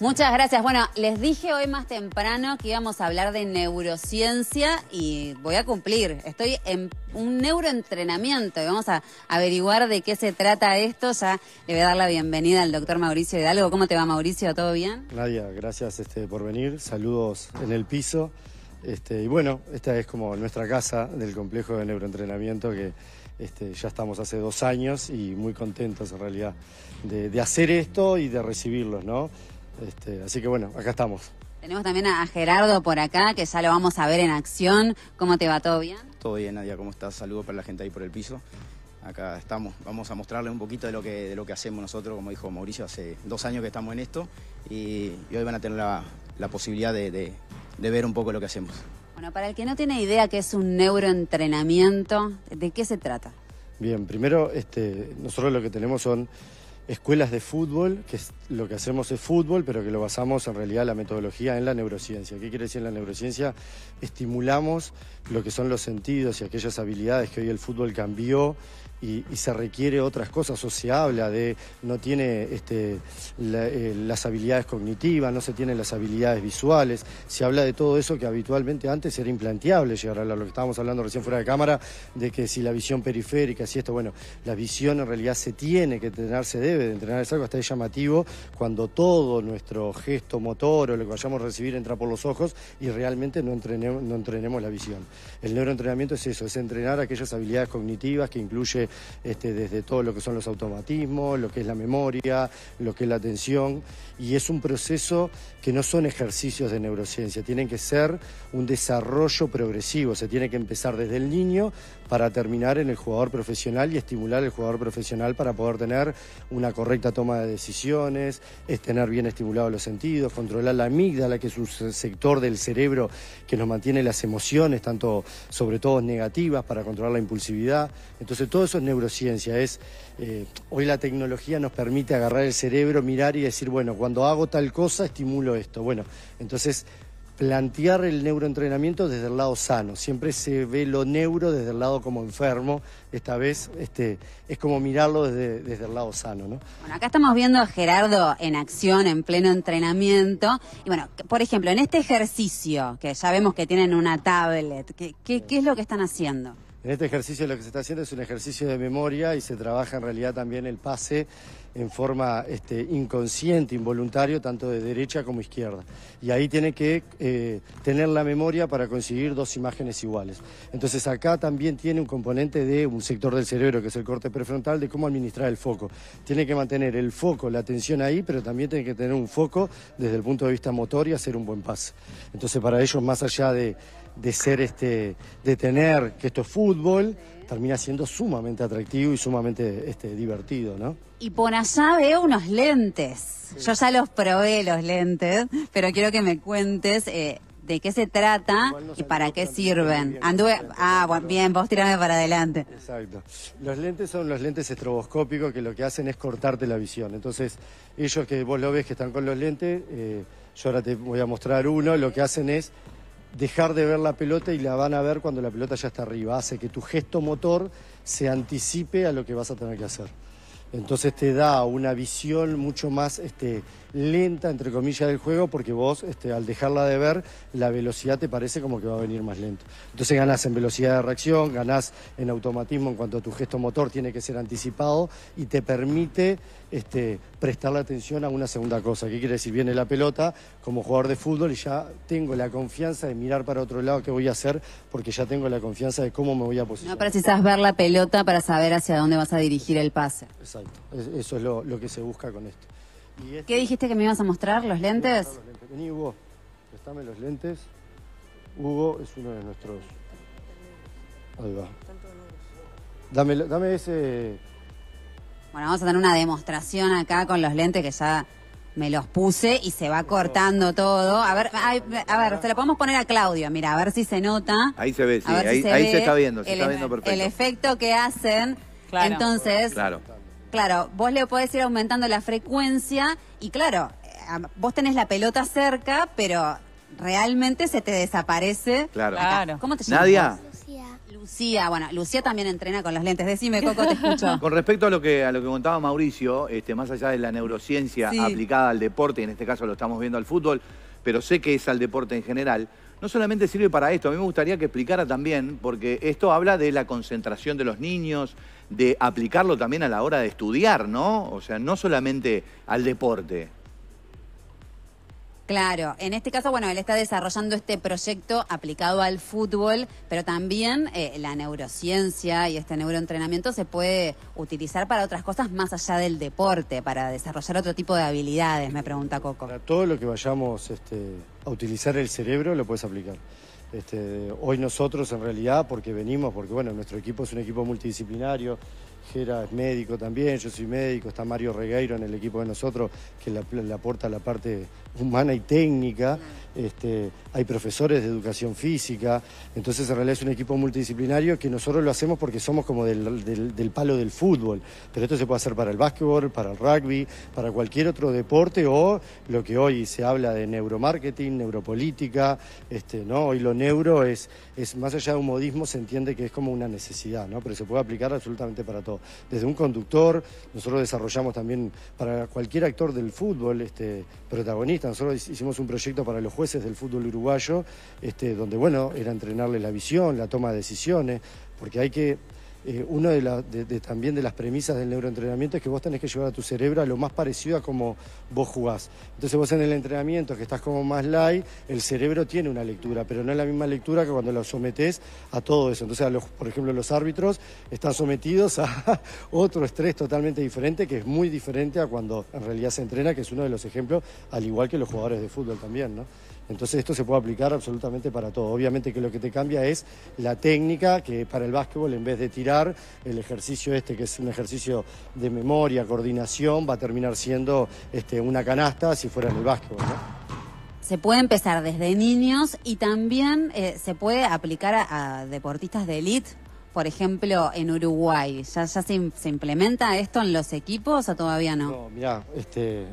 Muchas gracias. Bueno, les dije hoy más temprano que íbamos a hablar de neurociencia y voy a cumplir. Estoy en un neuroentrenamiento y vamos a averiguar de qué se trata esto. Ya le voy a dar la bienvenida al doctor Mauricio Hidalgo. ¿Cómo te va, Mauricio? ¿Todo bien? Nadia, gracias este, por venir. Saludos en el piso. Este, y bueno, esta es como nuestra casa del complejo de neuroentrenamiento que este, ya estamos hace dos años y muy contentos en realidad de, de hacer esto y de recibirlos, ¿no? Este, así que bueno, acá estamos. Tenemos también a Gerardo por acá, que ya lo vamos a ver en acción. ¿Cómo te va? ¿Todo bien? Todo bien, Nadia, ¿cómo estás? Saludos para la gente ahí por el piso. Acá estamos, vamos a mostrarles un poquito de lo que, de lo que hacemos nosotros, como dijo Mauricio, hace dos años que estamos en esto y, hoy van a tener la, posibilidad de, ver un poco lo que hacemos. Bueno, para el que no tiene idea que es un neuroentrenamiento, ¿de qué se trata? Bien, primero este, nosotros lo que tenemos son escuelas de fútbol, que es, lo que hacemos es fútbol, pero que lo basamos en realidad la metodología en la neurociencia. ¿Qué quiere decir la neurociencia? Estimulamos lo que son los sentidos y aquellas habilidades que hoy el fútbol cambió y, se requiere otras cosas, o se habla de no tiene este, eh, las habilidades cognitivas, no se tienen las habilidades visuales, se habla de todo eso que habitualmente antes era implanteable llegar a lo que estábamos hablando recién fuera de cámara, de que si la visión periférica, si esto, bueno, la visión en realidad se tiene que entrenar, se debe de entrenar, es algo hasta llamativo cuando todo nuestro gesto motor o lo que vayamos a recibir entra por los ojos y realmente no entrenemos, no entrenemos la visión. El neuroentrenamiento es eso, es entrenar aquellas habilidades cognitivas que incluye este, desde, todo lo que son los automatismos, lo que es la memoria, lo que es la atención, y es un proceso que no son ejercicios de neurociencia, tienen que ser un desarrollo progresivo, se tiene que empezar desde el niño para terminar en el jugador profesional y estimular al jugador profesional para poder tener una correcta toma de decisiones, es tener bien estimulados los sentidos, controlar la amígdala, que es un sector del cerebro que nos mantiene las emociones, tanto sobre todo negativas, para controlar la impulsividad. Entonces todo eso es neurociencia, es eh, hoy la tecnología nos permite agarrar el cerebro, mirar y decir, bueno, cuando hago tal cosa estimulo esto. Bueno, entonces plantear el neuroentrenamiento desde el lado sano. Siempre se ve lo neuro desde el lado como enfermo. Esta vez este, es como mirarlo desde, el lado sano. ¿no? Bueno, acá estamos viendo a Gerardo en acción, en pleno entrenamiento. Y bueno, por ejemplo, en este ejercicio, que ya vemos que tienen una tablet, qué es lo que están haciendo? En este ejercicio lo que se está haciendo es un ejercicio de memoria y se trabaja en realidad también el pase en forma este, inconsciente, involuntario, tanto de derecha como izquierda. Y ahí tiene que eh, tener la memoria para conseguir dos imágenes iguales. Entonces acá también tiene un componente de un sector del cerebro, que es el corte prefrontal, de cómo administrar el foco. Tiene que mantener el foco, la atención ahí, pero también tiene que tener un foco desde el punto de vista motor y hacer un buen pase. Entonces para ellos, más allá de, de ser este, de tener que esto es fútbol, termina siendo sumamente atractivo y sumamente este, divertido, ¿no? Y por allá veo unos lentes. Yo ya los probé los lentes, pero quiero que me cuentes eh, de qué se trata y para qué sirven. Anduve, ah, bueno, bien, vos tirame para adelante. Exacto. Los lentes son los lentes estroboscópicos que lo que hacen es cortarte la visión. Entonces, ellos que vos lo ves que están con los lentes, eh, yo ahora te voy a mostrar uno, lo que hacen es dejar de ver la pelota y la van a ver cuando la pelota ya está arriba. Hace que tu gesto motor se anticipe a lo que vas a tener que hacer. Entonces te da una visión mucho más este, lenta, entre comillas, del juego, porque vos, este, al dejarla de ver, la velocidad te parece como que va a venir más lento. Entonces ganás en velocidad de reacción, ganás en automatismo en cuanto a tu gesto motor tiene que ser anticipado y te permite este, la atención a una segunda cosa. ¿Qué quiere decir? Viene la pelota como jugador de fútbol y ya tengo la confianza de mirar para otro lado qué voy a hacer, porque ya tengo la confianza de cómo me voy a posicionar. No precisas ver la pelota para saber hacia dónde vas a dirigir el pase eso es lo, que se busca con esto. ¿Qué dijiste que me ibas a mostrar? ¿Los lentes? Hugo, préstame los lentes. Hugo es uno de nuestros... Ahí va. Dame, ese... Bueno, vamos a tener una demostración acá con los lentes que ya me los puse y se va cortando todo. A ver, a, ver, se lo podemos poner a Claudio, mira, a ver si se nota. Ahí se ve, sí, ahí, se, está viendo, se está viendo perfecto. El efecto que hacen. Claro. Entonces, claro. Claro, vos le podés ir aumentando la frecuencia y claro, eh, vos tenés la pelota cerca, pero realmente se te desaparece. Claro. ¿Cómo te llamas? Nadia. Lucía. Lucía, bueno, Lucía también entrena con los lentes. Decime, Coco, te escucho. Con respecto a lo que a lo que contaba Mauricio, este, más allá de la neurociencia aplicada al deporte, y en este caso lo estamos viendo al fútbol, pero sé que es al deporte en general, no solamente sirve para esto, a mí me gustaría que explicara también, porque esto habla de la concentración de los niños, de aplicarlo también a la hora de estudiar, ¿no? O sea, no solamente al deporte. Claro, en este caso, bueno, él está desarrollando este proyecto aplicado al fútbol, pero también eh, la neurociencia y este neuroentrenamiento se puede utilizar para otras cosas más allá del deporte, para desarrollar otro tipo de habilidades, me pregunta Coco. todo lo que vayamos este, a utilizar el cerebro lo puedes aplicar. Este, hoy nosotros en realidad, porque venimos, porque bueno, nuestro equipo es un equipo multidisciplinario, Gera es médico también, yo soy médico, está Mario Regueiro en el equipo de nosotros, que le, aporta la parte humana y técnica. Este, hay profesores de educación física, entonces en realidad es un equipo multidisciplinario que nosotros lo hacemos porque somos como del, palo del fútbol, pero esto se puede hacer para el básquetbol, para el rugby, para cualquier otro deporte o lo que hoy se habla de neuromarketing, neuropolítica, este, ¿no? hoy lo neuro es, es más allá de un modismo, se entiende que es como una necesidad, ¿no? pero se puede aplicar absolutamente para todo. Desde un conductor, nosotros desarrollamos también para cualquier actor del fútbol, este, protagonista, nosotros hicimos un proyecto para los jueces del fútbol uruguayo, este, donde, bueno, era entrenarles la visión, la toma de decisiones, porque hay que eh, una de, también de las premisas del neuroentrenamiento es que vos tenés que llevar a tu cerebro a lo más parecido a como vos jugás. Entonces vos en el entrenamiento, que estás como más light, el cerebro tiene una lectura, pero no es la misma lectura que cuando lo sometés a todo eso. Entonces, por ejemplo, los árbitros están sometidos a otro estrés totalmente diferente, que es muy diferente a cuando en realidad se entrena, que es uno de los ejemplos, al igual que los jugadores de fútbol también, ¿no? Entonces esto se puede aplicar absolutamente para todo. Obviamente que lo que te cambia es la técnica, que para el básquetbol en vez de tirar, el ejercicio este, que es un ejercicio de memoria, coordinación, va a terminar siendo este, una canasta si fuera en el básquetbol. Se puede empezar desde niños y también eh, se puede aplicar a, deportistas de élite por ejemplo, en Uruguay? ¿Ya, se, se, implementa esto en los equipos o todavía no? No, mira, este,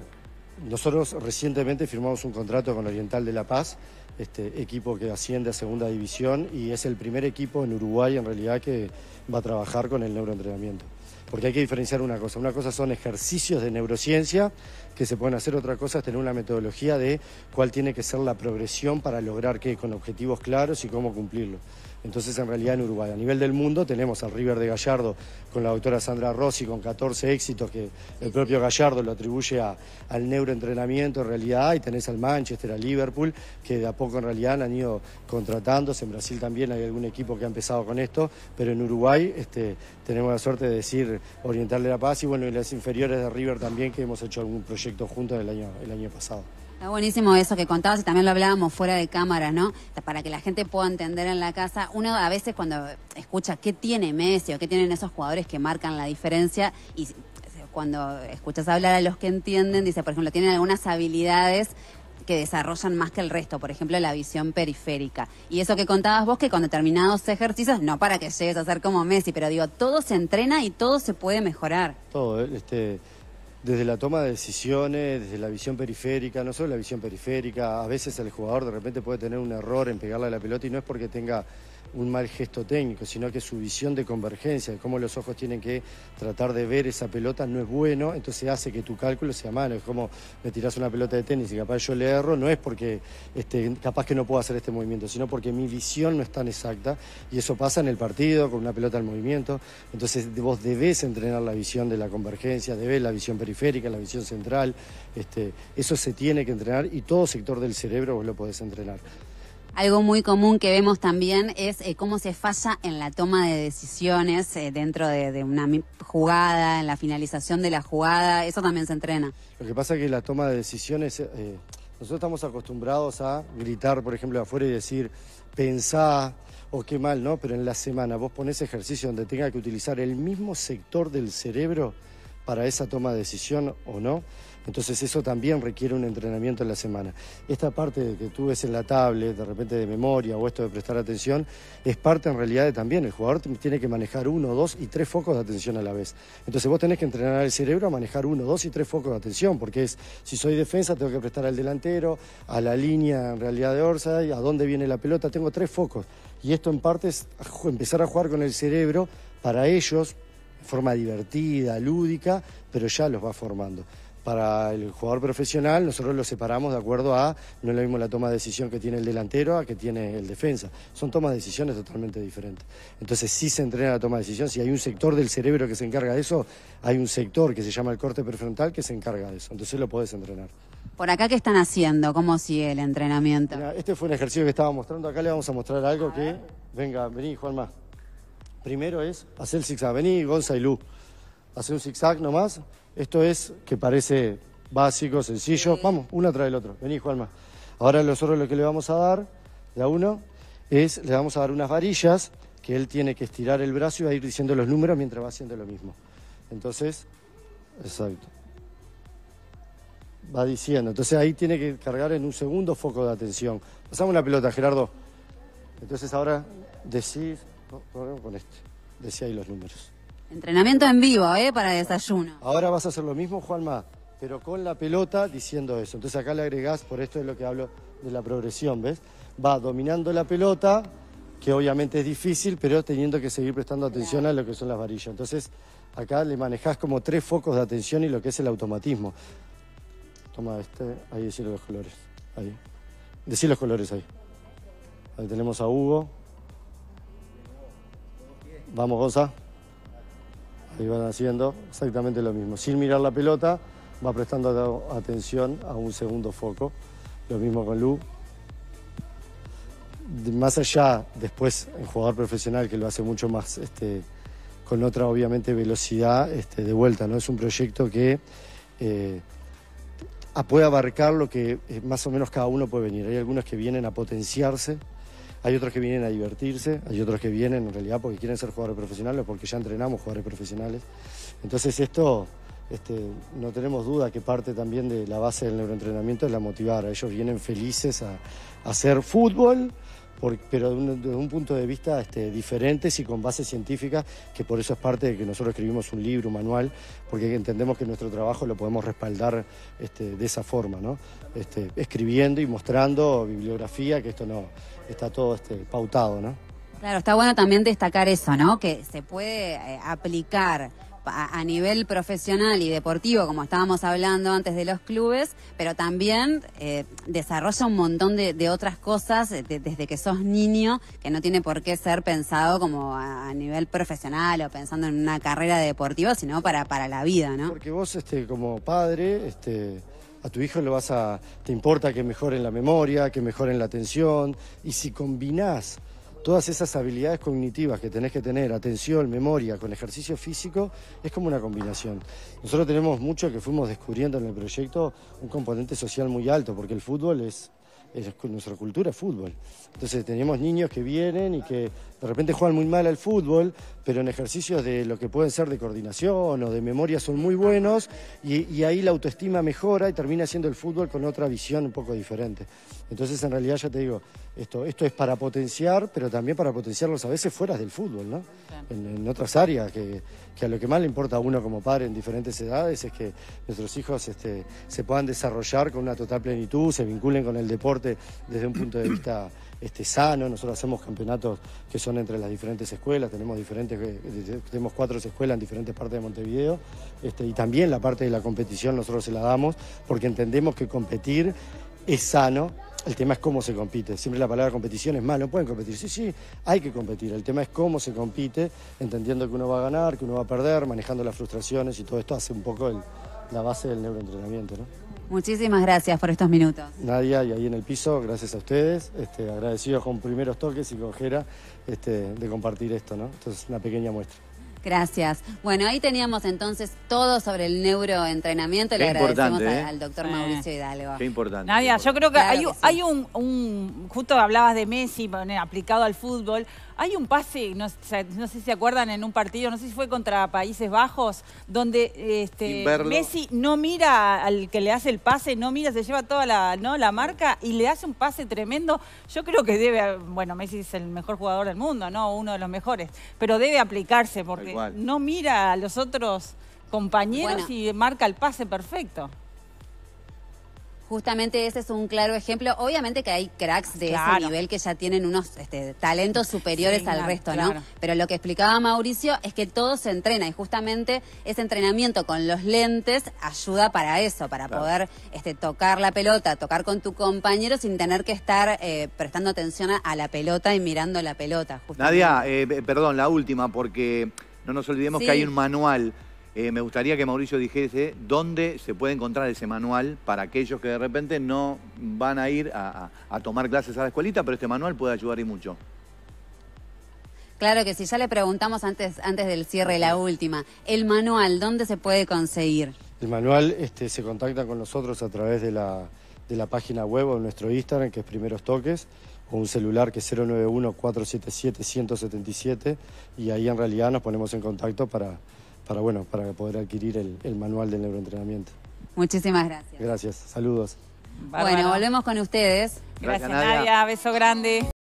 nosotros recientemente firmamos un contrato con Oriental de La Paz, este equipo que asciende a segunda división y es el primer equipo en Uruguay en realidad que va a trabajar con el neuroentrenamiento. Porque hay que diferenciar una cosa. Una cosa son ejercicios de neurociencia que se pueden hacer, otra cosa es tener una metodología de cuál tiene que ser la progresión para lograr qué, con objetivos claros y cómo cumplirlo. Entonces, en realidad, en Uruguay, a nivel del mundo, tenemos al River de Gallardo con la doctora Sandra Rossi, con 14 éxitos que el propio Gallardo lo atribuye al neuroentrenamiento, en realidad, y tenés al Manchester, al Liverpool, que de a poco, en realidad, han ido contratándose. En Brasil también hay algún equipo que ha empezado con esto, pero en Uruguay este, tenemos la suerte de decir orientarle la Paz y, bueno, y las inferiores de River también, que hemos hecho algún proyecto junto el año pasado. Está buenísimo eso que contabas y también lo hablábamos fuera de cámara, ¿no? Para que la gente pueda entender en la casa, uno a veces cuando escucha qué tiene Messi o qué tienen esos jugadores que marcan la diferencia y cuando escuchas hablar a los que entienden, dice, por ejemplo, tienen algunas habilidades que desarrollan más que el resto, por ejemplo, la visión periférica. Y eso que contabas vos, que con determinados ejercicios, no para que llegues a ser como Messi, pero digo, todo se entrena y todo se puede mejorar. Todo, eh, este, desde la toma de decisiones, desde la visión periférica, no solo la visión periférica, a veces el jugador de repente puede tener un error en pegarle a la pelota y no es porque tenga un mal gesto técnico, sino que su visión de convergencia, de cómo los ojos tienen que tratar de ver esa pelota, no es bueno, entonces hace que tu cálculo sea malo. Es como me tiras una pelota de tenis y capaz yo le erro, no es porque este, capaz que no puedo hacer este movimiento, sino porque mi visión no es tan exacta y eso pasa en el partido con una pelota en movimiento. Entonces vos debés entrenar la visión de la convergencia, debés la visión periférica, la visión central. Este, eso se tiene que entrenar y todo sector del cerebro vos lo podés entrenar. Algo muy común que vemos también es eh, cómo se falla en la toma de decisiones eh, dentro de, una jugada, en la finalización de la jugada. Eso también se entrena. Lo que pasa es que la toma de decisiones, eh, nosotros estamos acostumbrados a gritar, por ejemplo, afuera y decir, pensá, o oh, qué mal, ¿no? Pero en la semana vos ponés ejercicio donde tenga que utilizar el mismo sector del cerebro para esa toma de decisión o no. Entonces eso también requiere un entrenamiento en la semana. Esta parte que tú ves en la tablet, de repente de memoria o esto de prestar atención, es parte en realidad de también. El jugador tiene que manejar uno, dos y tres focos de atención a la vez. Entonces vos tenés que entrenar el cerebro a manejar uno, dos y tres focos de atención, porque es, si soy defensa, tengo que prestar al delantero, a la línea en realidad de Orsa, y a dónde viene la pelota, tengo tres focos. Y esto en parte es empezar a jugar con el cerebro para ellos, de forma divertida, lúdica, pero ya los va formando para el jugador profesional, nosotros lo separamos de acuerdo a, no es lo mismo la toma de decisión que tiene el delantero a que tiene el defensa. Son tomas de decisiones totalmente diferentes. Entonces sí se entrena la toma de decisión, si hay un sector del cerebro que se encarga de eso, hay un sector que se llama el corte prefrontal que se encarga de eso. Entonces lo puedes entrenar. Por acá, ¿qué están haciendo? ¿Cómo sigue el entrenamiento? este fue un ejercicio que estaba mostrando. Acá le vamos a mostrar algo que... Venga, vení, Juanma. Primero es, hacer el zigzag. Vení, Gonza y hacer un zigzag nomás. Esto es que parece básico, sencillo. Vamos, uno trae el otro. Vení, Juanma. Ahora nosotros lo que le vamos a dar, la uno, es le vamos a dar unas varillas que él tiene que estirar el brazo y va a ir diciendo los números mientras va haciendo lo mismo. Entonces, exacto. Va diciendo. Entonces ahí tiene que cargar en un segundo foco de atención. Pasamos la pelota, Gerardo. Entonces ahora decís, no, con este, decía ahí los números. Entrenamiento en vivo, ¿eh? Para desayuno. Ahora vas a hacer lo mismo, Juanma, pero con la pelota diciendo eso. Entonces acá le agregás, por esto es lo que hablo de la progresión, ¿ves? Va dominando la pelota, que obviamente es difícil, pero teniendo que seguir prestando atención a lo que son las varillas. Entonces acá le manejás como tres focos de atención y lo que es el automatismo. Toma este, ahí decir los colores. Ahí. Decí los colores ahí. Ahí tenemos a Hugo. Vamos, Goza van haciendo exactamente lo mismo. Sin mirar la pelota, va prestando atención a un segundo foco. Lo mismo con Lu. Más allá, después, en jugador profesional que lo hace mucho más, este, con otra obviamente velocidad este, de vuelta, ¿no? Es un proyecto que eh, puede abarcar lo que eh, más o menos cada uno puede venir. Hay algunos que vienen a potenciarse, hay otros que vienen a divertirse, hay otros que vienen en realidad porque quieren ser jugadores profesionales o porque ya entrenamos jugadores profesionales. Entonces esto, este, no tenemos duda que parte también de la base del neuroentrenamiento es la motivar. Ellos vienen felices a, hacer fútbol, pero desde un, punto de vista este, diferente y con base científica, que por eso es parte de que nosotros escribimos un libro, un manual, porque entendemos que nuestro trabajo lo podemos respaldar este, de esa forma, ¿no? escribiendo y mostrando bibliografía, que esto no está todo este, pautado, ¿no? Claro, está bueno también destacar eso, ¿no? Que se puede eh, aplicar a, nivel profesional y deportivo, como estábamos hablando antes de los clubes, pero también eh, desarrolla un montón de, otras cosas eh, desde que sos niño, que no tiene por qué ser pensado como a, nivel profesional o pensando en una carrera deportiva, sino para, para la vida, ¿no? Porque vos, este, como padre, este a tu hijo le vas a, te importa que mejoren la memoria, que mejoren la atención, y si combinás todas esas habilidades cognitivas que tenés que tener, atención, memoria, con ejercicio físico, es como una combinación. Nosotros tenemos mucho que fuimos descubriendo en el proyecto un componente social muy alto, porque el fútbol es es, nuestra cultura es fútbol. Entonces tenemos niños que vienen y que de repente juegan muy mal al fútbol, pero en ejercicios de lo que pueden ser de coordinación o de memoria son muy buenos y, ahí la autoestima mejora y termina siendo el fútbol con otra visión un poco diferente. Entonces en realidad ya te digo, esto, esto es para potenciar, pero también para potenciarlos a veces fuera del fútbol, ¿no? En, otras áreas, que, a lo que más le importa a uno como padre en diferentes edades es que nuestros hijos este, se puedan desarrollar con una total plenitud, se vinculen con el deporte desde un punto de vista este, sano. Nosotros hacemos campeonatos que son entre las diferentes escuelas, tenemos, diferentes, eh, eh, tenemos cuatro escuelas en diferentes partes de Montevideo este, y también la parte de la competición nosotros se la damos porque entendemos que competir es sano, el tema es cómo se compite. Siempre la palabra competición es malo pueden competir. Sí, sí, hay que competir. El tema es cómo se compite, entendiendo que uno va a ganar, que uno va a perder, manejando las frustraciones y todo esto hace un poco la base del neuroentrenamiento. ¿no? Muchísimas gracias por estos minutos. Nadia y ahí en el piso, gracias a ustedes. Este, agradecidos con primeros toques y con Jera este, de compartir esto, ¿no? Entonces, una pequeña muestra. Gracias. Bueno, ahí teníamos entonces todo sobre el neuroentrenamiento. Le agradecemos ¿eh? al, doctor Mauricio Hidalgo. Qué importante. Nadia, yo creo que hay, hay un, Justo hablabas de Messi aplicado al fútbol. Hay un pase, no, sé si se acuerdan, en un partido, no sé si fue contra Países Bajos, donde este, Messi no mira al que le hace el pase, no mira, se lleva toda la, ¿no? la marca y le hace un pase tremendo. Yo creo que debe, bueno, Messi es el mejor jugador del mundo, ¿no? Uno de los mejores, pero debe aplicarse porque no mira a los otros compañeros y marca el pase perfecto. Justamente ese es un claro ejemplo. Obviamente que hay cracks de ese nivel que ya tienen unos este, talentos superiores al resto, ¿no? Pero lo que explicaba Mauricio es que todo se entrena y justamente ese entrenamiento con los lentes ayuda para eso, para poder este, tocar la pelota, tocar con tu compañero sin tener que estar eh, prestando atención a, la pelota y mirando la pelota. Nadia, eh, perdón, la última, porque no nos olvidemos que hay un manual. Eh, me gustaría que Mauricio dijese dónde se puede encontrar ese manual para aquellos que de repente no van a ir a, tomar clases a la escuelita, pero este manual puede ayudar y mucho. Claro que sí, ya le preguntamos antes, del cierre, la última. El manual, ¿dónde se puede conseguir? El manual este, se contacta con nosotros a través de la, de la página web o nuestro Instagram, que es Primeros Toques o un celular que es 091-477-177 y ahí en realidad nos ponemos en contacto para, para, bueno, para poder adquirir el, manual del neuroentrenamiento. Muchísimas gracias. Gracias, saludos. Bueno, volvemos con ustedes. Gracias, Nadia, beso grande.